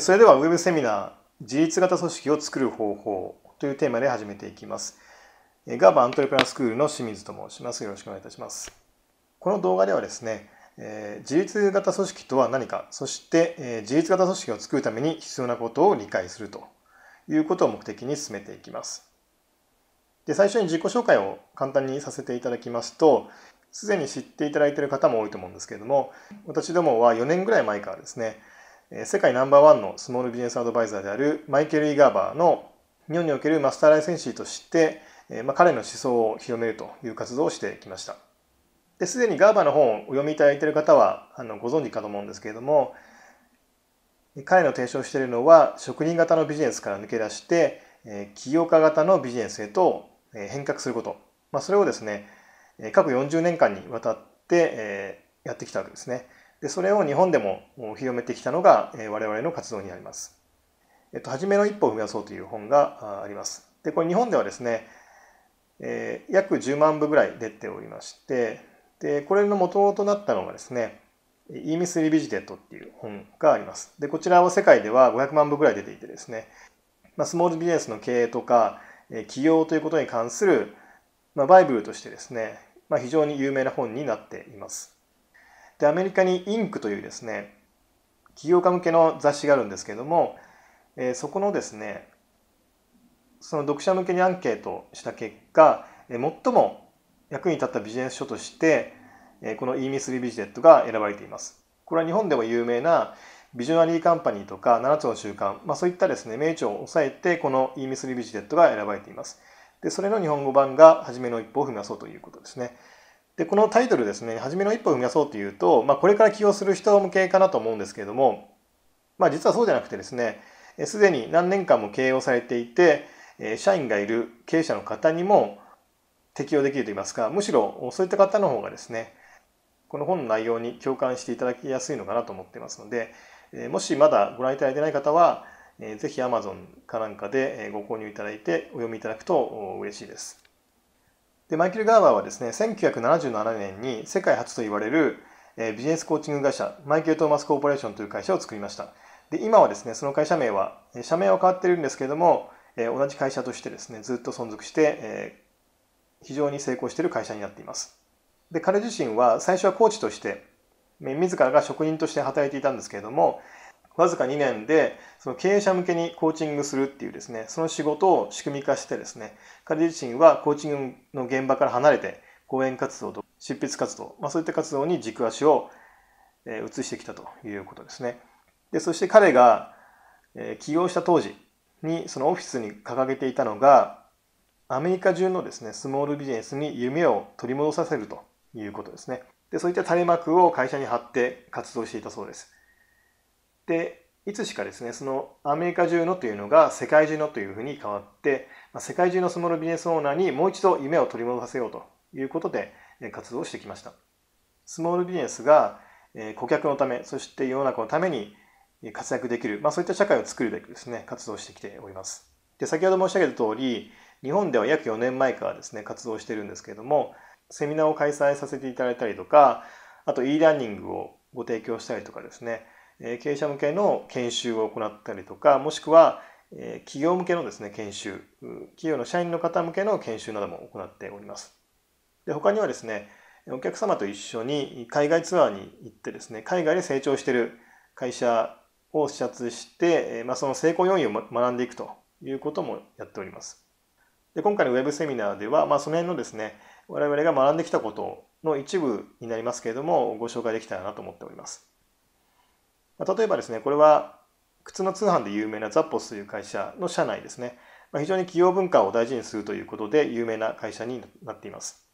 それでは Web セミナー自立型組織を作る方法というテーマで始めていきます。ガーバンアントレプラスクールの清水と申します。よろしくお願いいたします。この動画ではですね、自立型組織とは何か、そして自立型組織を作るために必要なことを理解するということを目的に進めていきます。で最初に自己紹介を簡単にさせていただきますと、すでに知っていただいている方も多いと思うんですけれども、私どもは4年ぐらい前からですね、世界ナンバーワンのスモールビジネスアドバイザーであるマイケル・イガーバーの日本におけるマスターライセンシーとして、まあ、彼の思想を広めるという活動をしてきました。ですでにガーバーの本をお読みいただいている方はあのご存知かと思うんですけれども彼の提唱しているのは職人型のビジネスから抜け出して起業家型のビジネスへと変革すること、まあ、それをですね過去40年間にわたってやってきたわけですね。でそれを日本でも広めてきたのが我々の活動になります。えっと、初めの一歩を踏み出そうという本があります。でこれ日本ではですね、えー、約10万部ぐらい出ておりましてでこれの元となったのがですね「イーミス・リビジテッド」っていう本があります。でこちらは世界では500万部ぐらい出ていてですね、まあ、スモールビジネスの経営とかえ起業ということに関する、まあ、バイブルとしてですね、まあ、非常に有名な本になっています。でアメリカにインクというですね起業家向けの雑誌があるんですけれども、えー、そこのですねその読者向けにアンケートした結果、えー、最も役に立ったビジネス書として、えー、この e リビジネットが選ばれていますこれは日本でも有名なビジョナリーカンパニーとか7つの習慣、まあ、そういったですね名著を抑えてこの e リビジネットが選ばれていますでそれの日本語版が初めの一歩を踏み出そうということですね。でこのタイトルですね「初めの一歩を踏み出そう」というと、まあ、これから起用する人向けかなと思うんですけれども、まあ、実はそうじゃなくてですねすでに何年間も経営をされていて社員がいる経営者の方にも適用できるといいますかむしろそういった方の方がですねこの本の内容に共感していただきやすいのかなと思ってますのでもしまだご覧いただいてない方は是非 Amazon かなんかでご購入いただいてお読みいただくと嬉しいです。でマイケル・ガーバーはですね1977年に世界初と言われる、えー、ビジネスコーチング会社マイケル・トーマス・コーポレーションという会社を作りましたで今はですねその会社名は社名は変わってるんですけれども、えー、同じ会社としてですねずっと存続して、えー、非常に成功している会社になっていますで彼自身は最初はコーチとして自らが職人として働いていたんですけれどもわずか2年でその経営者向けにコーチングするっていうですねその仕事を仕組み化してですね彼自身はコーチングの現場から離れて講演活動と執筆活動、まあ、そういった活動に軸足を移してきたということですね。でそして彼が起業した当時にそのオフィスに掲げていたのがアメリカ中のですねスモールビジネスに夢を取り戻させるということですね。でそういった垂れ幕を会社に貼って活動していたそうです。でいつしかですねそのアメリカ中のというのが世界中のというふうに変わって、まあ、世界中のスモールビジネスオーナーにもう一度夢を取り戻させようということで活動してきましたスモールビジネスが顧客のためそして世の中のために活躍できる、まあ、そういった社会を作るべくですね活動してきておりますで先ほど申し上げた通り日本では約4年前からですね活動してるんですけれどもセミナーを開催させていただいたりとかあと e ラーニングをご提供したりとかですね経営者向けの研修を行ったりとかもしくは企業向けのですね研修企業の社員の方向けの研修なども行っておりますで他にはですねお客様と一緒に海外ツアーに行ってですね海外で成長している会社を視察して、まあ、その成功要因を学んでいくということもやっておりますで今回のウェブセミナーでは、まあ、その辺のですね我々が学んできたことの一部になりますけれどもご紹介できたらなと思っておりますまあ、例えばですねこれは靴の通販で有名なザッポスという会社の社内ですね、まあ、非常に企業文化を大事にするということで有名な会社になっています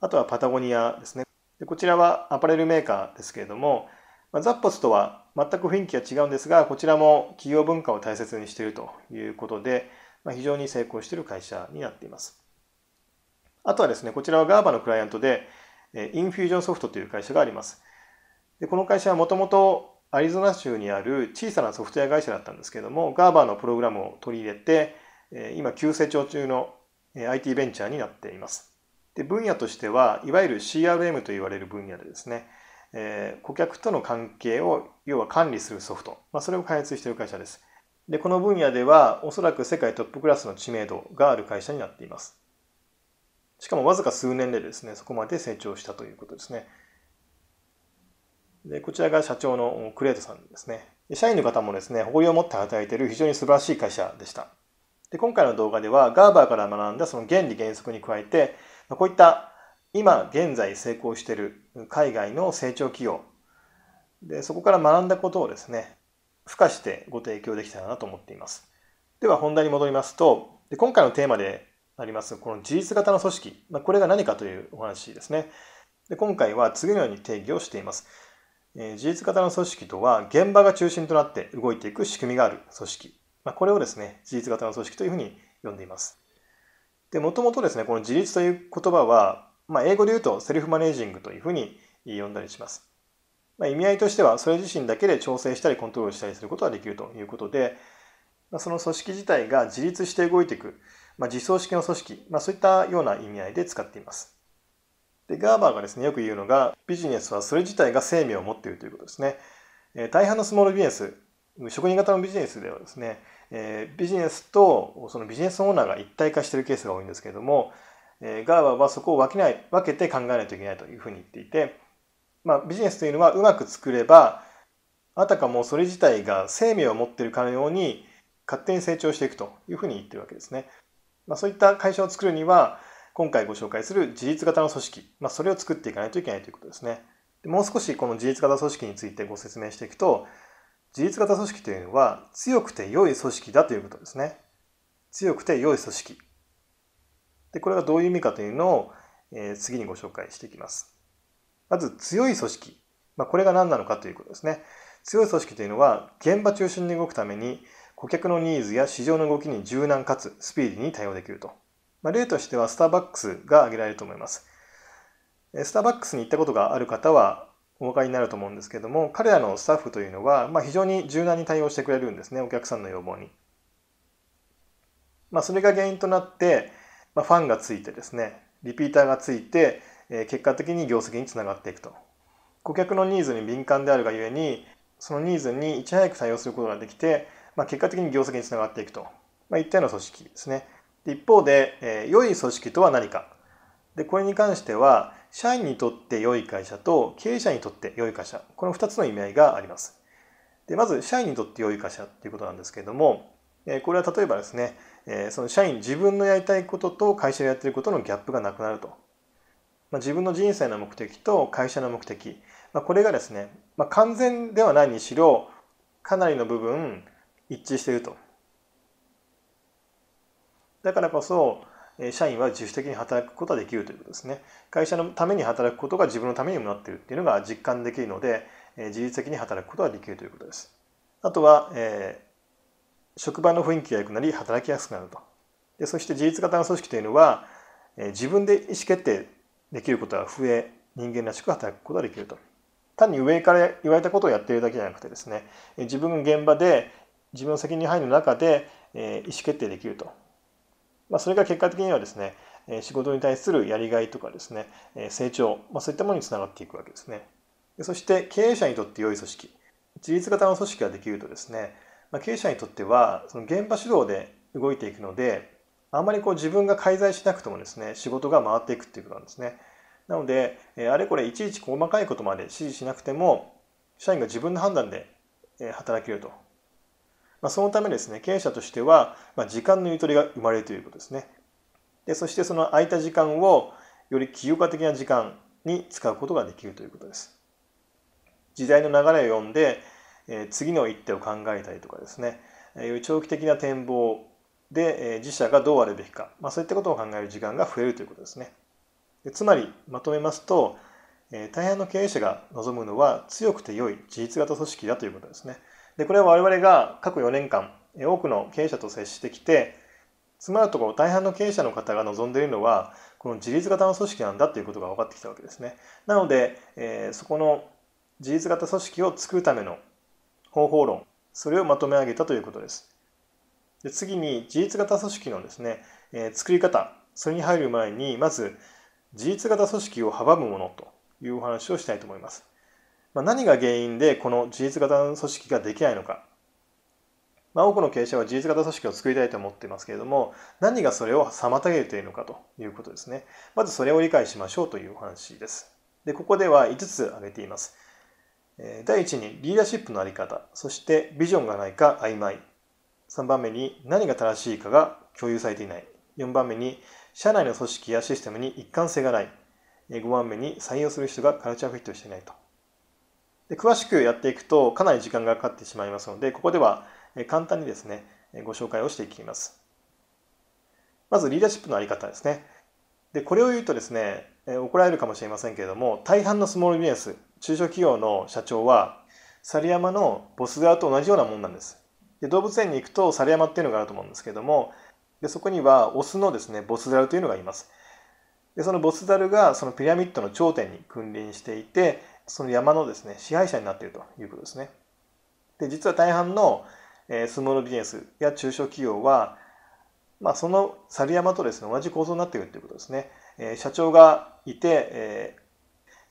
あとはパタゴニアですねでこちらはアパレルメーカーですけれども、まあ、ザッポスとは全く雰囲気が違うんですがこちらも企業文化を大切にしているということで、まあ、非常に成功している会社になっていますあとはですねこちらはガーバのクライアントでインフュージョンソフトという会社がありますでこの会社はもともとアリゾナ州にある小さなソフトウェア会社だったんですけども、ガーバーのプログラムを取り入れて、今急成長中の IT ベンチャーになっています。で分野としては、いわゆる CRM と言われる分野でですね、え顧客との関係を要は管理するソフト、まあ、それを開発している会社です。で、この分野ではおそらく世界トップクラスの知名度がある会社になっています。しかもわずか数年でですね、そこまで成長したということですね。で、こちらが社長のクレートさんですね。社員の方もですね、誇りを持って働いている非常に素晴らしい会社でした。で、今回の動画では、ガーバーから学んだその原理原則に加えて、こういった今現在成功している海外の成長企業、で、そこから学んだことをですね、付加してご提供できたらなと思っています。では本題に戻りますと、で今回のテーマであります、この自立型の組織、まあ、これが何かというお話ですね。で今回は次のように定義をしています。えー、事実型の組織とは現場が中心となって動いていく仕組みがある組織、まあ、これをですね事実型の組織というふうに呼んでいますでもともとですねこの自立という言葉は、まあ、英語で言うとセルフマネージングというふうに呼んだりします、まあ、意味合いとしてはそれ自身だけで調整したりコントロールしたりすることができるということで、まあ、その組織自体が自立して動いていく、まあ、自走式の組織、まあ、そういったような意味合いで使っていますで、ガーバーがですね、よく言うのが、ビジネスはそれ自体が生命を持っているということですね。え大半のスモールビジネス、職人型のビジネスではですね、えビジネスとそのビジネスオーナーが一体化しているケースが多いんですけれども、えガーバーはそこを分けない分けて考えないといけないというふうに言っていて、まあ、ビジネスというのはうまく作れば、あたかもそれ自体が生命を持っているかのように勝手に成長していくというふうに言ってるわけですね。まあ、そういった会社を作るには、今回ご紹介する自立型の組織、まあ、それを作っていかないといけないということですね。でもう少しこの自立型組織についてご説明していくと、自立型組織というのは強くて良い組織だということですね。強くて良い組織。で、これがどういう意味かというのを、えー、次にご紹介していきます。まず強い組織。まあ、これが何なのかということですね。強い組織というのは現場中心に動くために顧客のニーズや市場の動きに柔軟かつスピーディーに対応できると。まあ、例としてはスターバックスが挙げられると思います。スターバックスに行ったことがある方はお分かりになると思うんですけども彼らのスタッフというのは、まあ、非常に柔軟に対応してくれるんですねお客さんの要望に。まあ、それが原因となって、まあ、ファンがついてですねリピーターがついて、え結果的に業績につながっていくと。顧客のニーズに敏感であるがゆえにそのニーズにいち早く対応することができて、まあ、結果的に業績につながっていくと、まあ、いったような組織ですね。一方で、えー、良い組織とは何かでこれに関しては社員にとって良い会社と経営者にとって良い会社この2つの意味合いがあります。でまず社員にとって良い会社ということなんですけれども、えー、これは例えばですね、えー、その社員自分のやりたいことと会社がやっていることのギャップがなくなると、まあ、自分の人生の目的と会社の目的、まあ、これがですね、まあ、完全ではないにしろかなりの部分一致しているとだからこそ社員は自主的に働くことができるということですね会社のために働くことが自分のためにもなっているっていうのが実感できるので自律的に働くことができるということですあとは、えー、職場の雰囲気が良くなり働きやすくなるとでそして自律型の組織というのは、えー、自分で意思決定できることが増え人間らしく働くことができると単に上から言われたことをやっているだけじゃなくてですね自分が現場で自分の責任範囲の中で意思決定できるとまあ、それが結果的にはですね、仕事に対するやりがいとかですね、成長、まあ、そういったものにつながっていくわけですね。そして経営者にとって良い組織、自立型の組織ができるとですね、まあ、経営者にとってはその現場主導で動いていくので、あんまりこう自分が介在しなくてもですね、仕事が回っていくっていうことなんですね。なので、あれこれいちいち細かいことまで指示しなくても、社員が自分の判断で働けるとまあ、そのためですね経営者としては、まあ、時間のゆとりが生まれるということですねでそしてその空いた時間をより起業家的な時間に使うことができるということです時代の流れを読んで、えー、次の一手を考えたりとかですね、えー、長期的な展望で、えー、自社がどうあるべきか、まあ、そういったことを考える時間が増えるということですねでつまりまとめますと、えー、大半の経営者が望むのは強くて良い自立型組織だということですねでこれは我々が過去4年間多くの経営者と接してきてつまるところ大半の経営者の方が望んでいるのはこの自立型の組織なんだということが分かってきたわけですね。なので、えー、そこの自立型組織を作るための方法論それをまとめ上げたということです。で次に自立型組織のですね、えー、作り方それに入る前にまず自立型組織を阻むものというお話をしたいと思います。まあ、何が原因でこの自立型の組織ができないのか、まあ、多くの経営者は自立型組織を作りたいと思っていますけれども何がそれを妨げているのかということですねまずそれを理解しましょうというお話ですでここでは5つ挙げています第1にリーダーシップの在り方そしてビジョンがないか曖昧3番目に何が正しいかが共有されていない4番目に社内の組織やシステムに一貫性がない5番目に採用する人がカルチャーフィットしていないとで詳しくやっていくとかなり時間がかかってしまいますので、ここでは簡単にですね、ご紹介をしていきます。まずリーダーシップのあり方ですね。でこれを言うとですね、怒られるかもしれませんけれども、大半のスモールビジネス、中小企業の社長は、猿山のボス側と同じようなもんなんです。で動物園に行くと猿山っていうのがあると思うんですけれども、でそこにはオスのですねボスザルというのがいますでそのボスザルがそのピラミッドの頂点に君臨していてその山のですね支配者になっているということですね。で実は大半の、えスモールビジネスや中小企業は、まあ、その猿山とですね同じ構造になっているということですね。え社長がいて、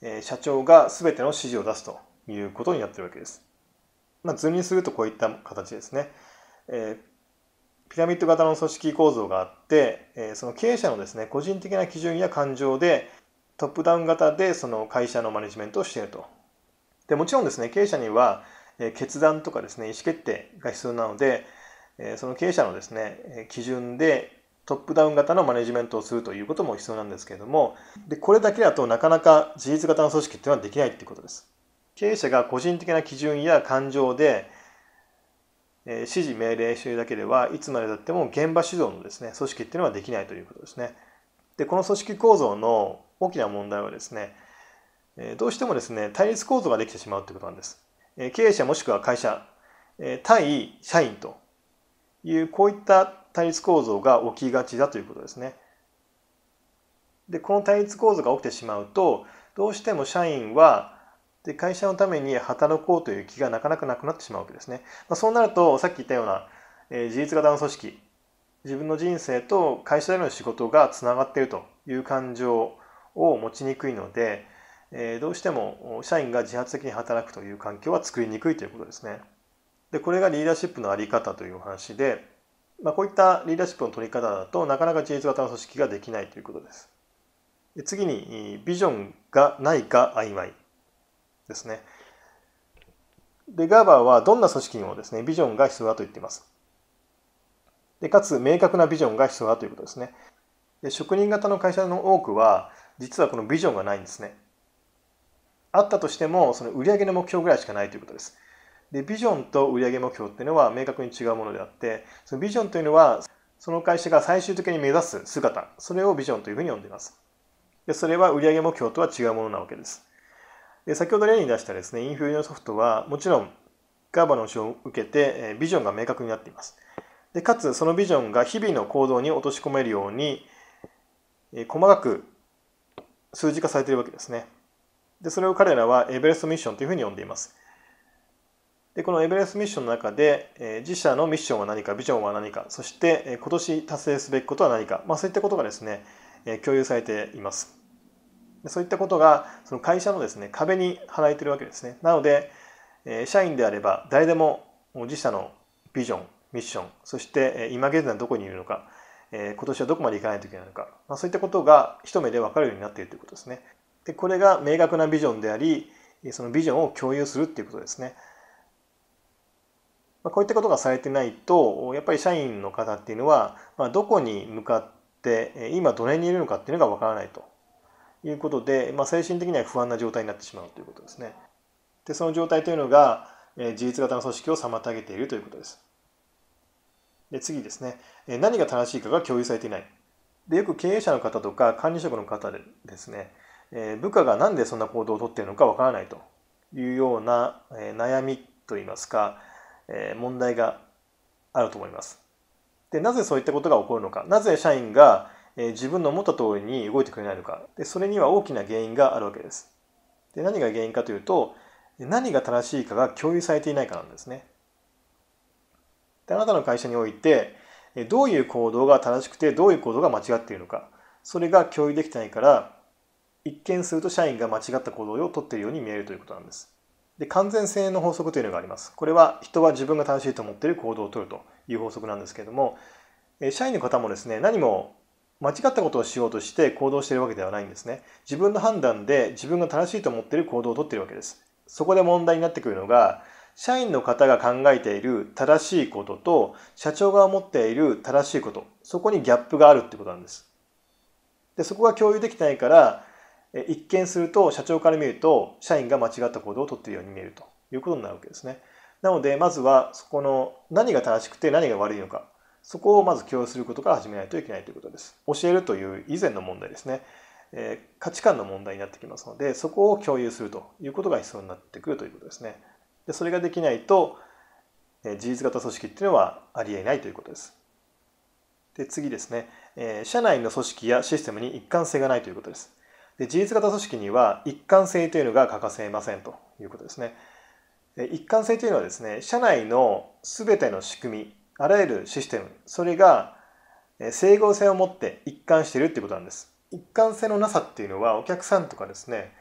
え社長が全ての指示を出すということになっているわけです。まあ、図にするとこういった形ですね。えピラミッド型の組織構造があって、えその経営者のですね個人的な基準や感情でトップダウン型でその会社のマネジメントをしていると。でもちろんですね、経営者には決断とかですね、意思決定が必要なので、その経営者のですね、基準でトップダウン型のマネジメントをするということも必要なんですけれども、でこれだけだとなかなか事実型の組織っていうのはできないっていうことです。経営者が個人的な基準や感情で、え指示命令しているだけではいつまでたっても現場指導のですね組織っていうのはできないということですね。でこの組織構造の大きな問題はですねどうしてもですね対立構造ができてしまうということなんです。経営者もしくは会社対社員というこういった対立構造が起きがちだということですね。でこの対立構造が起きてしまうとどうしても社員はで会社のために働こうという気がなかなかなくなってしまうわけですね。まあ、そうなるとさっき言ったような、えー、自立型の組織自分の人生と会社での仕事がつながっているという感情を持ちにくいので、えどうしても社員が自発的に働くという環境は作りにくいということですね。でこれがリーダーシップの在り方というお話で、まあ、こういったリーダーシップの取り方だとなかなか自立型の組織ができないということです。で次にビジョンがないか曖昧ですね。で GABA はどんな組織にもですねビジョンが必要だと言っています。でかつ明確なビジョンが必要だということですね。で職人型の会社の多くは実はこのビジョンがないんですね。あったとしても、その売上の目標ぐらいしかないということです。で、ビジョンと売上目標っていうのは明確に違うものであって、そのビジョンというのは、その会社が最終的に目指す姿、それをビジョンというふうに呼んでいます。で、それは売上目標とは違うものなわけです。で、先ほど例に出したですね、インフュージョンソフトは、もちろんガバナンスを受けて、ビジョンが明確になっています。で、かつ、そのビジョンが日々の行動に落とし込めるように、細かく数字化されているわけですね。で、それを彼らはエベレストミッションというふうに呼んでいます。で、このエベレストミッションの中で、え自社のミッションは何か、ビジョンは何か、そして、え今年達成すべきことは何か、まあ、そういったことがですね、え共有されています。でそういったことが、その会社のですね、壁に貼られているわけですね。なので、え社員であれば、誰でも自社のビジョン、ミッション、そして、え今現在どこにいるのか、えー、今年はどこまで行かないといけないのか、まあ、そういったことが一目で分かるようになっているということですね。でこれが明確なビジョンでありそのビジョンを共有するっていうことですね。まあ、こういったことがされてないとやっぱり社員の方っていうのは、まあ、どこに向かって今どれにいるのかっていうのが分からないということで、まあ、精神的には不安な状態になってしまうということですね。でその状態というのがえ事実型の組織を妨げているということです。で次ですね、何が正しいかが共有されていない。でよく経営者の方とか管理職の方でですね、え部下が何でそんな行動をとっているのかわからないというような、え悩みといいますか、え問題があると思います。でなぜそういったことが起こるのかなぜ社員が、え自分の思った通りに動いてくれないのかでそれには大きな原因があるわけです。で何が原因かというと何が正しいかが共有されていないかなんですね。であなたの会社においてどういう行動が正しくてどういう行動が間違っているのかそれが共有できてないから一見すると社員が間違った行動をとっているように見えるということなんです。で完全性の法則というのがあります。これは人は自分が正しいと思っている行動をとるという法則なんですけれども社員の方もですね何も間違ったことをしようとして行動しているわけではないんですね。自分の判断で自分が正しいと思っている行動をとっているわけです。そこで問題になってくるのが社員の方が考えている正しいことと社長が思っている正しいことそこにギャップがあるってことなんです。でそこが共有できないから一見すると社長から見ると社員が間違った行動をとっているように見えるということになるわけですね。なのでまずはそこの何が正しくて何が悪いのかそこをまず共有することから始めないといけないということです。教えるという以前の問題ですね。え価値観の問題になってきますのでそこを共有するということが必要になってくるということですね。でそれができないと事実型組織っていうのはありえないということです。で次ですね、えー、社内の組織やシステムに一貫性がないということです。で事実型組織には一貫性というのが欠かせませんということですね。一貫性というのはですね、社内のすべての仕組み、あらゆるシステム、それが整合性を持って一貫しているっていうことなんです。一貫性のなさっていうのはお客さんとかですね、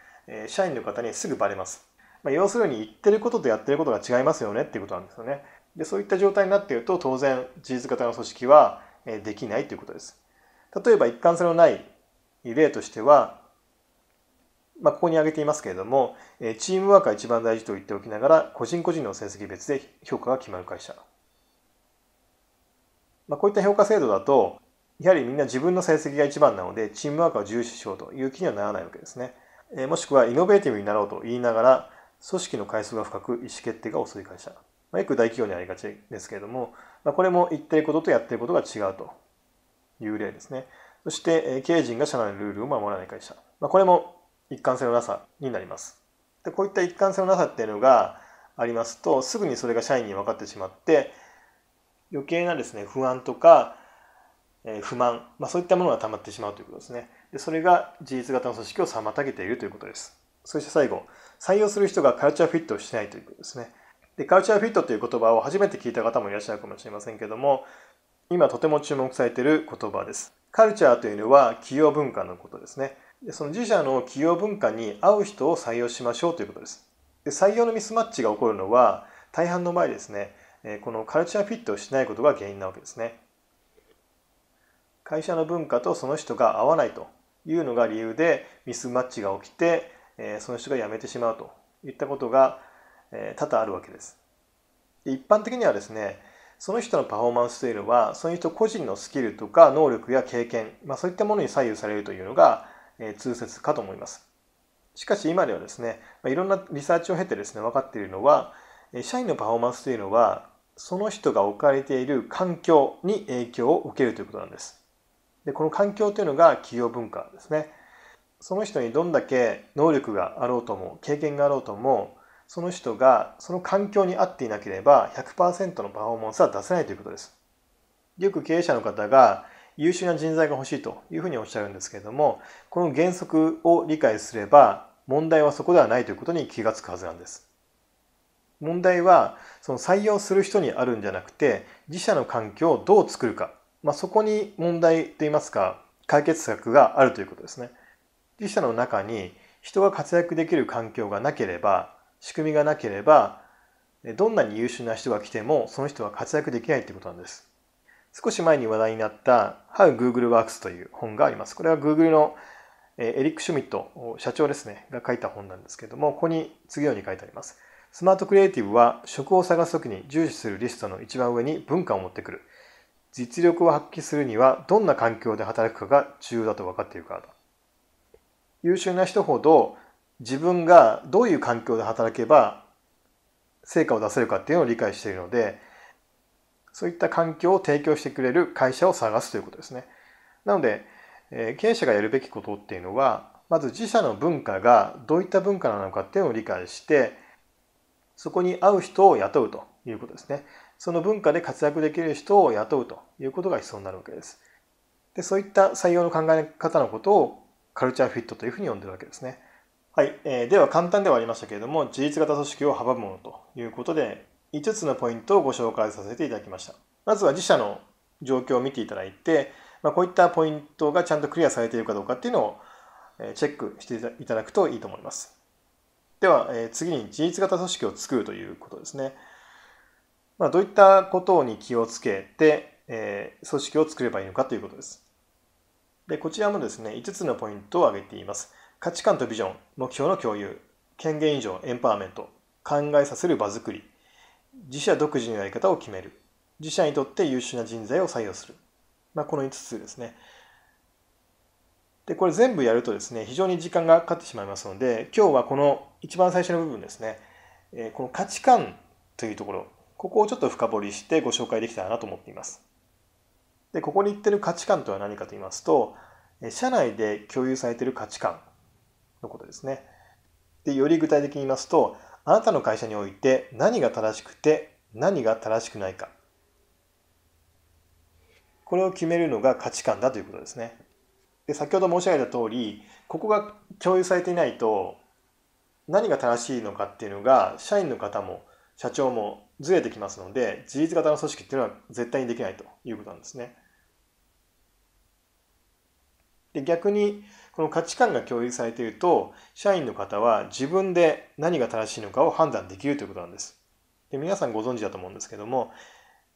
社員の方にすぐバレます。まあ、要するに言ってることとやってることが違いますよねっていうことなんですよね。でそういった状態になっていると当然事実型の組織はできないということです。例えば一貫性のない例としては、まあ、ここに挙げていますけれどもチームワークが一番大事と言っておきながら個人個人の成績別で評価が決まる会社。まあ、こういった評価制度だとやはりみんな自分の成績が一番なのでチームワークを重視しようという気にはならないわけですね。もしくはイノベーティブになろうと言いながら組織の階層が深く意思決定が遅い会社、まあ、よく大企業にありがちですけれども、まあ、これも言ってることとやってることが違うという例ですねそして経営陣が社内のルールを守らない会社、まあ、これも一貫性のなさになりますでこういった一貫性のなさっていうのがありますとすぐにそれが社員に分かってしまって余計なですね不安とか不満、まあ、そういったものがたまってしまうということですねでそれが事実型の組織を妨げているということですそして最後、採用する人がカルチャーフィットをしないということですね。で、カルチャーフィットという言葉を初めて聞いた方もいらっしゃるかもしれませんけども、今とても注目されている言葉です。カルチャーというのは企業文化のことですね。その自社の企業文化に合う人を採用しましょうということです。で採用のミスマッチが起こるのは大半の場合ですね、このカルチャーフィットをしないことが原因なわけですね。会社の文化とその人が合わないというのが理由でミスマッチが起きてえその人が辞めてしまうといったことが、え多々あるわけです。一般的にはですねその人のパフォーマンスというのはその人個人のスキルとか能力や経験、まあ、そういったものに左右されるというのが、え通説かと思います。しかし今ではですね、まいろんなリサーチを経てですね分かっているのは社員のパフォーマンスというのはその人が置かれている環境に影響を受けるということなんです。でこの環境というのが企業文化ですね。その人にどんだけ能力があろうとも経験があろうともその人がその環境に合っていなければ100%のパフォーマンスは出せないということです。よく経営者の方が優秀な人材が欲しいというふうにおっしゃるんですけれどもこの原則を理解すれば問題はそこではないということに気がつくはずなんです。問題はその採用する人にあるんじゃなくて自社の環境をどう作るか、まあ、そこに問題といいますか解決策があるということですね。自社の中に人が活躍できる環境がなければ仕組みがなければどんなに優秀な人が来てもその人は活躍できないということなんです少し前に話題になった「How Google Works」という本がありますこれは Google のエリック・シュミット社長ですねが書いた本なんですけれどもここに次のように書いてありますスマートクリエイティブは職を探す時に重視するリストの一番上に文化を持ってくる実力を発揮するにはどんな環境で働くかが重要だと分かっているからだ優秀な人ほど自分がどういう環境で働けば成果を出せるかっていうのを理解しているのでそういった環境を提供してくれる会社を探すということですね。なので経営者がやるべきことっていうのはまず自社の文化がどういった文化なのかっていうのを理解してそこに合う人を雇うということですね。その文化で活躍できる人を雇うということが必要になるわけです。でそういった採用の考え方のことをカルチャーフィットというふうに呼んでるわけですね。はい、えー、では簡単ではありましたけれども自立型組織を阻むものということで5つのポイントをご紹介させていただきました。まずは自社の状況を見ていただいて、まあ、こういったポイントがちゃんとクリアされているかどうかっていうのをチェックしていただくといいと思います。では、え次に自立型組織を作るということですね。まあ、どういったことに気をつけて、え組織を作ればいいのかということです。でこちらもですね5つのポイントを挙げています価値観とビジョン目標の共有権限以上エンパワーメント考えさせる場づくり自社独自のやり方を決める自社にとって優秀な人材を採用する、まあ、この5つですねでこれ全部やるとですね非常に時間がかかってしまいますので今日はこの一番最初の部分ですねこの価値観というところここをちょっと深掘りしてご紹介できたらなと思っていますでここに言ってる価値観とは何かと言いますと社内で共有されている価値観のことですねでより具体的に言いますとあなたの会社において何が正しくて何が正しくないかこれを決めるのが価値観だということですねで先ほど申し上げた通りここが共有されていないと何が正しいのかっていうのが社員の方も社長もずれてきますので自立型の組織っていうのは絶対にできないということなんですね。で逆にこの価値観が共有されていると社員の方は自分で何が正しいのかを判断できるということなんです。で皆さんご存知だと思うんですけども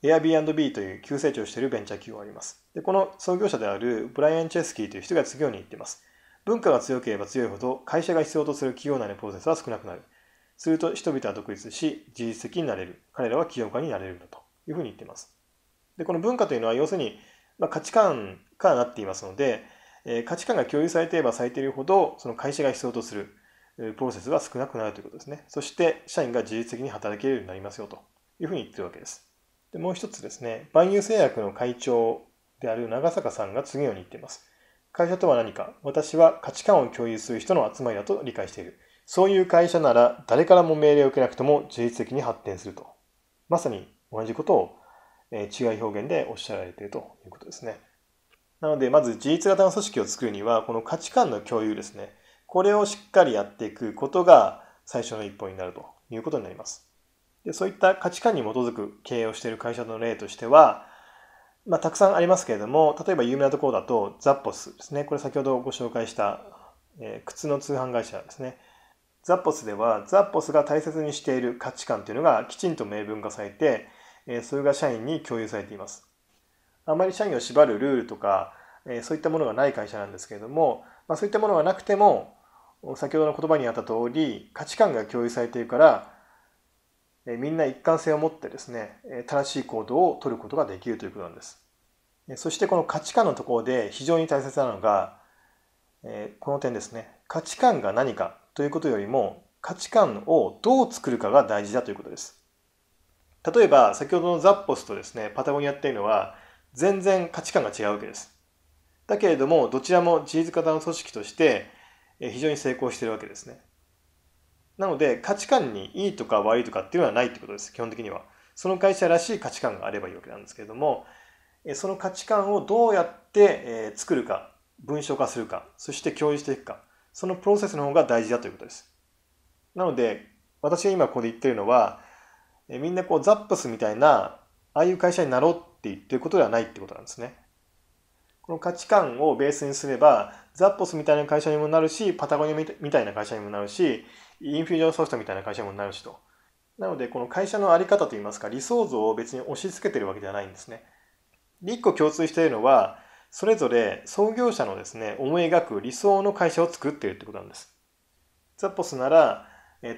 Airbnb という急成長しているベンチャー企業があります。でこの創業者であるブライアン・チェスキーという人が次のように言っています。文化が強ければ強いほど会社が必要とする企業内のプロセスは少なくなる。すると人々は独立し、自立的になれる。彼らは起業家になれるんだというふうに言っています。で、この文化というのは要するに、まあ、価値観からなっていますので、えー、価値観が共有されていればされているほど、その会社が必要とするプロセスは少なくなるということですね。そして、社員が自立的に働けるようになりますよというふうに言ってるわけです。でもう一つですね、万有製薬の会長である長坂さんが次のように言っています。会社とは何か私は価値観を共有する人の集まりだと理解している。そういう会社なら誰からも命令を受けなくても自律的に発展すると。まさに同じことを、え違い表現でおっしゃられているということですね。なので、まず自律型の組織を作るには、この価値観の共有ですね。これをしっかりやっていくことが最初の一歩になるということになります。でそういった価値観に基づく経営をしている会社の例としては、まあ、たくさんありますけれども、例えば有名なところだと、ザッポスですね。これ先ほどご紹介した、えー、靴の通販会社ですね。ザッポスではザッポスが大切にしている価値観というのがきちんと明文化されて、えそれが社員に共有されています。あまり社員を縛るルールとか、えそういったものがない会社なんですけれども、まあ、そういったものがなくても先ほどの言葉にあった通り価値観が共有されているから、えみんな一貫性を持ってですね、え正しい行動をとることができるということなんです。そしてこの価値観のところで非常に大切なのが、えこの点ですね価値観が何かということよりも価値観をどう作るかが大事だということです。例えば先ほどのザッポスとですねパタゴニアっていうのは全然価値観が違うわけです。だけれどもどちらもーズ型の組織として非常に成功してるわけですね。なので価値観にいいとか悪いとかっていうのはないってことです基本的には。その会社らしい価値観があればいいわけなんですけれどもその価値観をどうやって作るか文章化するかそして共有していくかそのプロセスの方が大事だということです。なので、私が今ここで言ってるのは、えみんなこうザップスみたいな、ああいう会社になろうって言ってることではないってことなんですね。この価値観をベースにすれば、ザッポスみたいな会社にもなるし、パタゴニアみたいな会社にもなるし、インフュージョンソフトみたいな会社にもなるしと。なので、この会社のあり方といいますか、理想像を別に押し付けてるわけではないんですね。で、一個共通しているのは、それぞれ創業者のですね、思い描く理想の会社を作っているってことなんです。ザポスなら、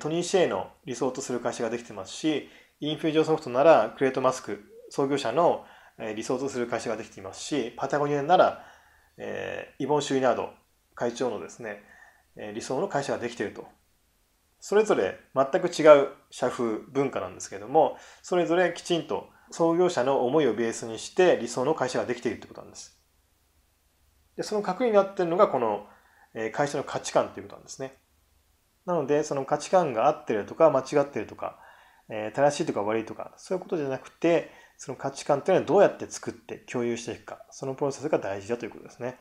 トニー・シェイの理想とする会社ができてますし、インフュージョンソフトなら、クレート・マスク、創業者の理想とする会社ができていますし、パタゴニアなら、えー、イボン・シュイナード会長のですね、理想の会社ができていると。それぞれ全く違う社風、文化なんですけども、それぞれきちんと創業者の思いをベースにして理想の会社ができているってことなんです。で、その核になってるのがこの会社の価値観ということなんですね。なので、その価値観が合ってるとか間違ってるとか、え正しいとか悪いとか、そういうことじゃなくて、その価値観というのはどうやって作って共有していくか、そのプロセスが大事だということですね。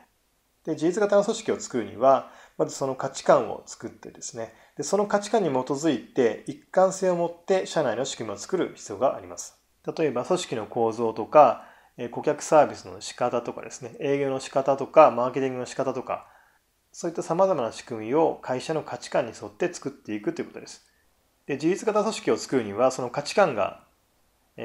で、自立型の組織を作るには、まずその価値観を作ってですね、でその価値観に基づいて一貫性を持って社内の仕組みを作る必要があります。例えば組織の構造とか、顧客サービスの仕方とかですね、営業の仕方とか、マーケティングの仕方とか、そういった様々な仕組みを会社の価値観に沿って作っていくということです。で自立型組織を作るには、その価値観が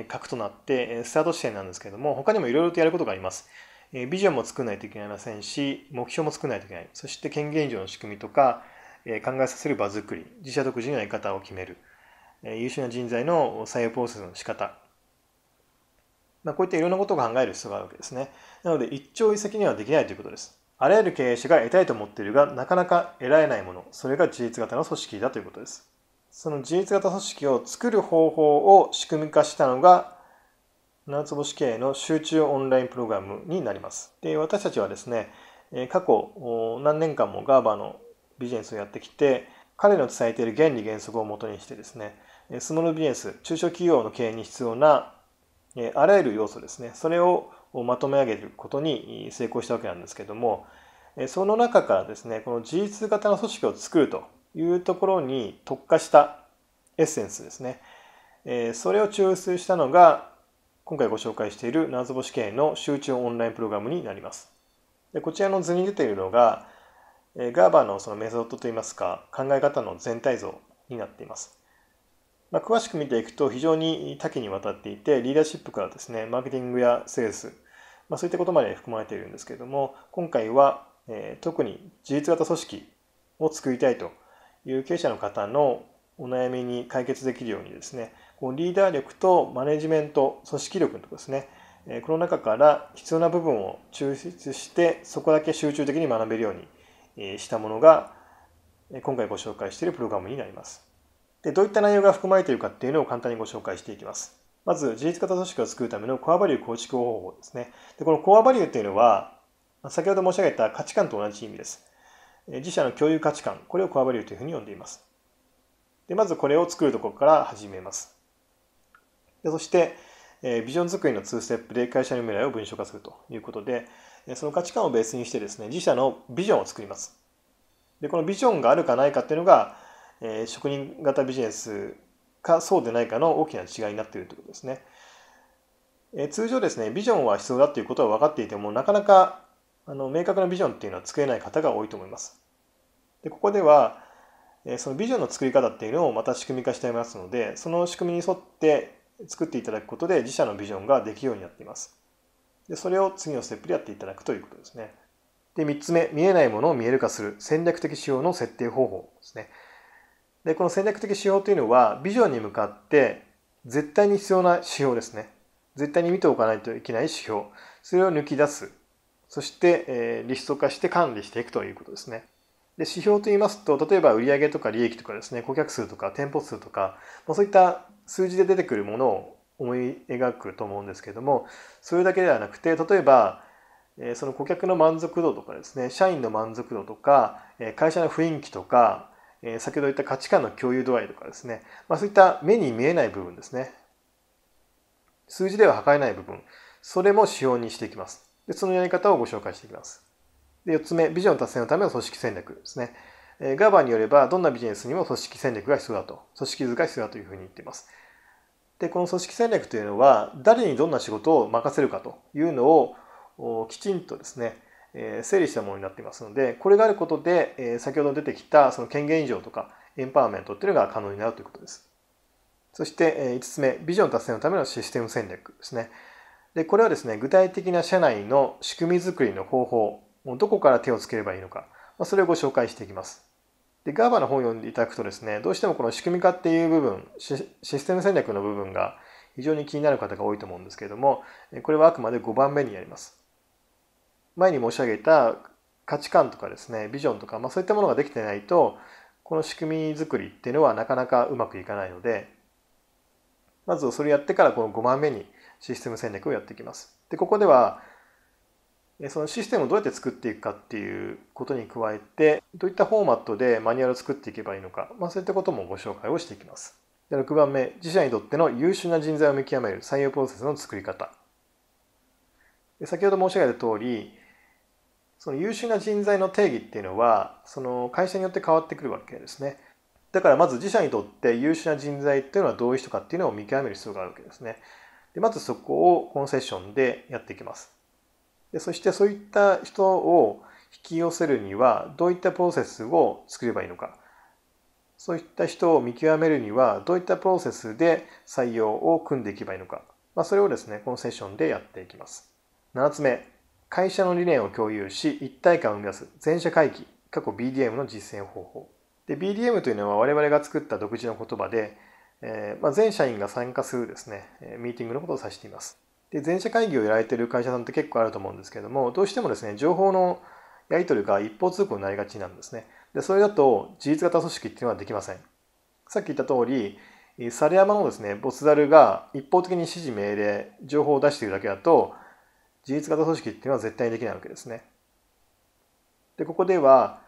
核となってスタート地点なんですけれども、他にもいろいろとやることがあります。ビジョンも作らないといけませんし、目標も作らないといけない。そして権限以上の仕組みとか、考えさせる場作くり、自社独自のやり方を決める、優秀な人材の採用プロセスの仕方、まあ、こういったいろんなことを考える必要があるわけですね。なので、一朝一夕にはできないということです。あらゆる経営者が得たいと思っているが、なかなか得られないもの、それが自立型の組織だということです。その自立型組織を作る方法を仕組み化したのが、七つ星経営の集中オンラインプログラムになります。で、私たちはですね、過去何年間もガーバーのビジネスをやってきて、彼の伝えている原理原則をもとにしてですね、スモールビジネス、中小企業の経営に必要なあらゆる要素ですねそれをまとめ上げることに成功したわけなんですけどもその中からですねこの g2 型の組織を作るというところに特化したエッセンスですねそれを抽出したのが今回ご紹介している謎星経営の集中オンラインプログラムになりますでこちらの図に出ているのがガーバーのそのメソッドといいますか考え方の全体像になっていますまあ、詳しく見ていくと非常に多岐にわたっていてリーダーシップからですねマーケティングやセールス、まあ、そういったことまで含まれているんですけれども今回は、えー、特に自立型組織を作りたいという経営者の方のお悩みに解決できるようにですねこのリーダー力とマネジメント組織力のところですねこの中から必要な部分を抽出してそこだけ集中的に学べるようにしたものが今回ご紹介しているプログラムになります。で、どういった内容が含まれているかっていうのを簡単にご紹介していきます。まず、自立型組織を作るためのコアバリュー構築方法ですね。で、このコアバリューというのは、先ほど申し上げた価値観と同じ意味です。自社の共有価値観、これをコアバリューというふうに呼んでいます。で、まずこれを作るところから始めます。でそして、ビジョン作りの2ステップで会社の未来を文章化するということで、その価値観をベースにしてですね、自社のビジョンを作ります。で、このビジョンがあるかないかっていうのが、えー、職人型ビジネスかそうでないかの大きな違いになっているということですね。えー、通常ですね、ビジョンは必要だということは分かっていても、なかなかあの明確なビジョンっていうのは作れない方が多いと思います。でここでは、えそのビジョンの作り方っていうのをまた仕組み化していますので、その仕組みに沿って作っていただくことで自社のビジョンができるようになっています。でそれを次のステップでやっていただくということですね。で、3つ目、見えないものを見える化する戦略的仕様の設定方法ですね。でこの戦略的指標というのはビジョンに向かって絶対に必要な指標ですね絶対に見ておかないといけない指標それを抜き出すそして、えー、リスト化して管理していくということですねで指標といいますと例えば売上とか利益とかですね顧客数とか店舗数とか、まあ、そういった数字で出てくるものを思い描くと思うんですけどもそれだけではなくて例えばその顧客の満足度とかですね社員の満足度とか会社の雰囲気とかえ先ほど言った価値観の共有度合いとかですね、まあ、そういった目に見えない部分ですね数字では測れない部分それも指標にしていきますでそのやり方をご紹介していきますで4つ目ビジョン達成のための組織戦略ですねガバによればどんなビジネスにも組織戦略が必要だと組織図が必要だというふうに言っていますでこの組織戦略というのは誰にどんな仕事を任せるかというのをきちんとですね整理したものになっていますのでこれがあることで先ほど出てきたその権限以上とかエンパワーメントっていうのが可能になるということです。そして5つ目ビジョン達成のためのシステム戦略ですね。でこれはですね具体的な社内の仕組みづくりの方法どこから手をつければいいのかそれをご紹介していきます。で GABA の本を読んでいただくとですねどうしてもこの仕組み化っていう部分システム戦略の部分が非常に気になる方が多いと思うんですけれどもこれはあくまで5番目にやります。前に申し上げた価値観とかですねビジョンとか、まあ、そういったものができてないとこの仕組み作りっていうのはなかなかうまくいかないのでまずそれやってからこの5番目にシステム戦略をやっていきます。でここではそのシステムをどうやって作っていくかっていうことに加えてどういったフォーマットでマニュアルを作っていけばいいのか、まあ、そういったこともご紹介をしていきます。6番目自社にとっての優秀な人材を見極める採用プロセスの作り方先ほど申し上げた通りその優秀な人材の定義っていうのはその会社によって変わってくるわけですね。だからまず自社にとって優秀な人材っていうのはどういう人かっていうのを見極める必要があるわけですね。でまずそこをこのセッションでやっていきます。でそしてそういった人を引き寄せるにはどういったプロセスを作ればいいのかそういった人を見極めるにはどういったプロセスで採用を組んでいけばいいのか、まあ、それをですねこのセッションでやっていきます7つ目会社の理念を共有し一体感を生み出す全社会議過去 BDM の実践方法で BDM というのは我々が作った独自の言葉で、えー、まあ、全社員が参加するですねミーティングのことを指していますで全社会議をやられている会社さんって結構あると思うんですけれどもどうしてもですね情報のやり取りが一方通行になりがちなんですねでそれだと事実型組織っていうのはできませんさっき言った通り猿山のですねボスザルが一方的に指示命令情報を出しているだけだと事実型組織っていうのは絶対にできないわけですね。でここでは、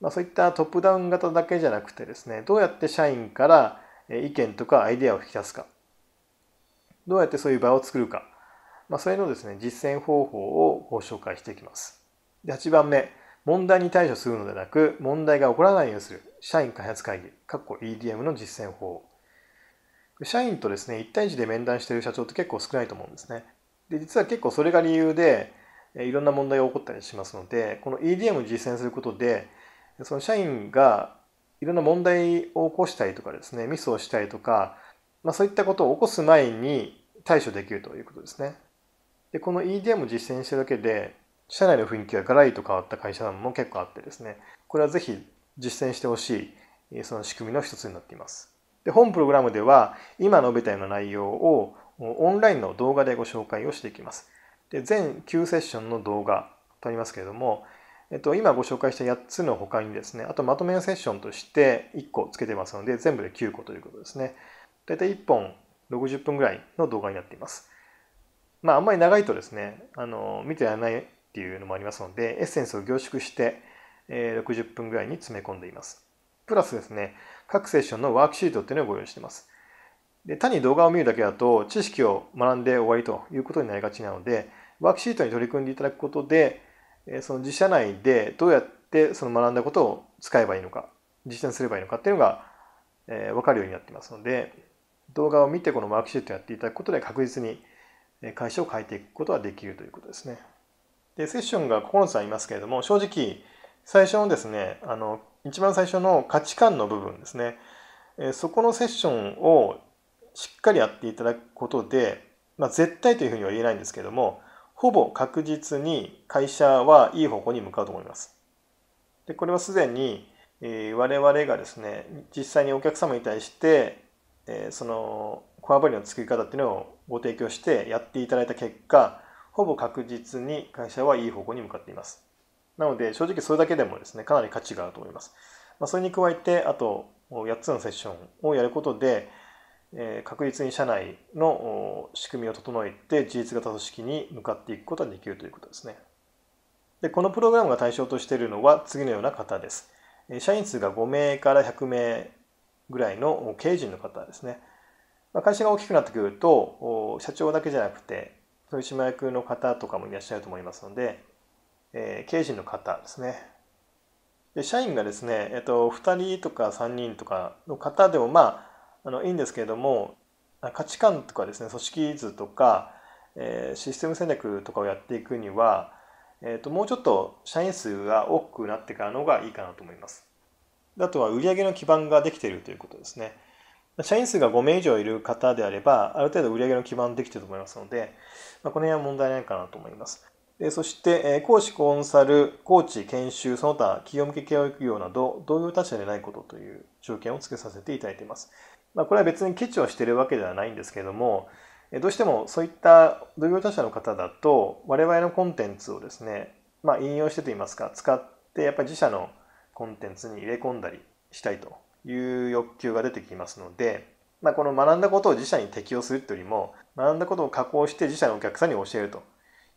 まあ、そういったトップダウン型だけじゃなくてですねどうやって社員から意見とかアイデアを引き出すかどうやってそういう場を作るか、まあ、それのですね実践方法をご紹介していきます。で8番目問題に対処するのではなく問題が起こらないようにする社員開発会議 EDM の実践法社員とですね1対1で面談している社長って結構少ないと思うんですねで実は結構それが理由でいろんな問題が起こったりしますのでこの EDM を実践することでその社員がいろんな問題を起こしたりとかですねミスをしたりとか、まあ、そういったことを起こす前に対処できるということですね。でこの EDM を実践してるだけで社内の雰囲気がガラリと変わった会社なも結構あってですねこれはぜひ実践してほしいその仕組みの一つになっています。で本プログラムでは今述べたような内容をオンラインの動画でご紹介をしていきます。で全9セッションの動画とありますけれども、えっと、今ご紹介した8つの他にですね、あとまとめのセッションとして1個つけてますので、全部で9個ということですね。だいたい1本60分ぐらいの動画になっています。まあ、あんまり長いとですね、あの見てられないっていうのもありますので、エッセンスを凝縮して、え60分ぐらいに詰め込んでいます。プラスですね、各セッションのワークシートっていうのをご用意しています。で単に動画を見るだけだと知識を学んで終わりということになりがちなのでワークシートに取り組んでいただくことでその自社内でどうやってその学んだことを使えばいいのか実践すればいいのかっていうのが分かるようになっていますので動画を見てこのワークシートをやっていただくことで確実に会社を変えていくことはできるということですね。でセッションが9つありますけれども正直最初のですねあの一番最初の価値観の部分ですねそこのセッションをしっかりやっていただくことで、まあ、絶対というふうには言えないんですけどもほぼ確実に会社はいい方向に向かうと思います。でこれはすでに、えー、我々がですね実際にお客様に対して、えー、そのコアバリューの作り方っていうのをご提供してやっていただいた結果ほぼ確実に会社はいい方向に向かっています。なので正直それだけでもですねかなり価値があると思います。まあ、それに加えてあと8つのセッションをやることでえー、確実に社内の仕組みを整えて自立型組織に向かっていくことができるということですね。でこのプログラムが対象としているのは次のような方です。社員数が5名から100名ぐらいの経営陣の方ですね。会社が大きくなってくると社長だけじゃなくて取締役の方とかもいらっしゃると思いますので、えー、経営陣の方ですねで社員がですね、えっと、2人とか3人とかの方でもまあ、あのいいんですけれども価値観とかですね組織図とか、えー、システム戦略とかをやっていくには、えーと、もうちょっと社員数が多くなってからのがいいかなと思います。あとは売上の基盤ができているということですね。社員数が5名以上いる方であれば、ある程度売上の基盤できていると思いますので、まあ、この辺は問題ないかなと思います。でそして、え講師、コンサル、コーチ、研修、その他、企業向け教育業など、同業他社でないことという条件を付けさせていただいています。まあ、これは別にケチをしてるわけではないんですけれどもどうしてもそういった同業他社の方だと我々のコンテンツをですね、まあ、引用してといいますか使ってやっぱり自社のコンテンツに入れ込んだりしたいという欲求が出てきますので、まあ、この学んだことを自社に適用するというよりも学んだことを加工して自社のお客さんに教えると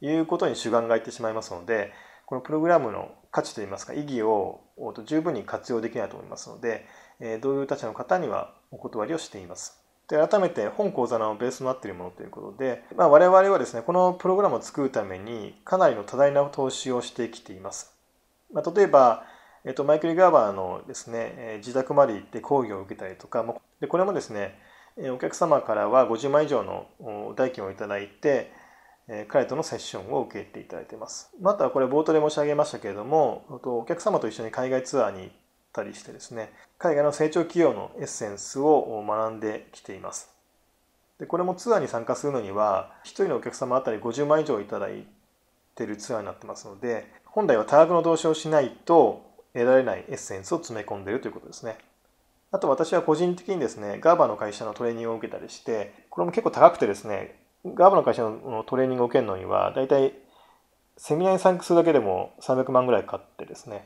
いうことに主眼がいってしまいますのでこのプログラムの価値といいますか意義を十分に活用できないと思いますのでえ同業他社の方にはお断りをしています。で改めて本講座のベースになっているものということで、まあ、我々はですねこのプログラムを作るためにかなりの多大な投資をしてきています。まあ、例えばえっと、マイクル・ガーバーのですね、自宅まで行って講義を受けたりとか、でこれもですね、お客様からは50万以上の代金をいただいて、彼とのセッションを受けていただいています。またこれ冒頭で申し上げましたけれども、お客様と一緒に海外ツアーに行ったりしてですね海外の成長企業のエッセンスを学んできていますでこれもツアーに参加するのには1人のお客様あたり50万以上いただいてるツアーになってますので本来は多額の投資をしないと得られないエッセンスを詰め込んでいるということですねあと私は個人的にですね GABA の会社のトレーニングを受けたりしてこれも結構高くてですね GABA の会社のトレーニングを受けるのにはだいたいセミナーに参加するだけでも300万ぐらいかかってですね、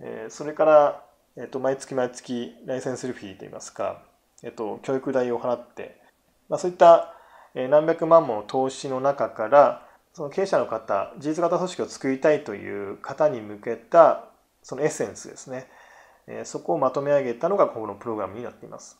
えそれからえっと、毎月毎月ライセンスルフィーといいますか、えっと、教育代を払って、まあ、そういった何百万もの投資の中からその経営者の方事実型組織を作りたいという方に向けたそのエッセンスですねそこをまとめ上げたのがこのプログラムになっています。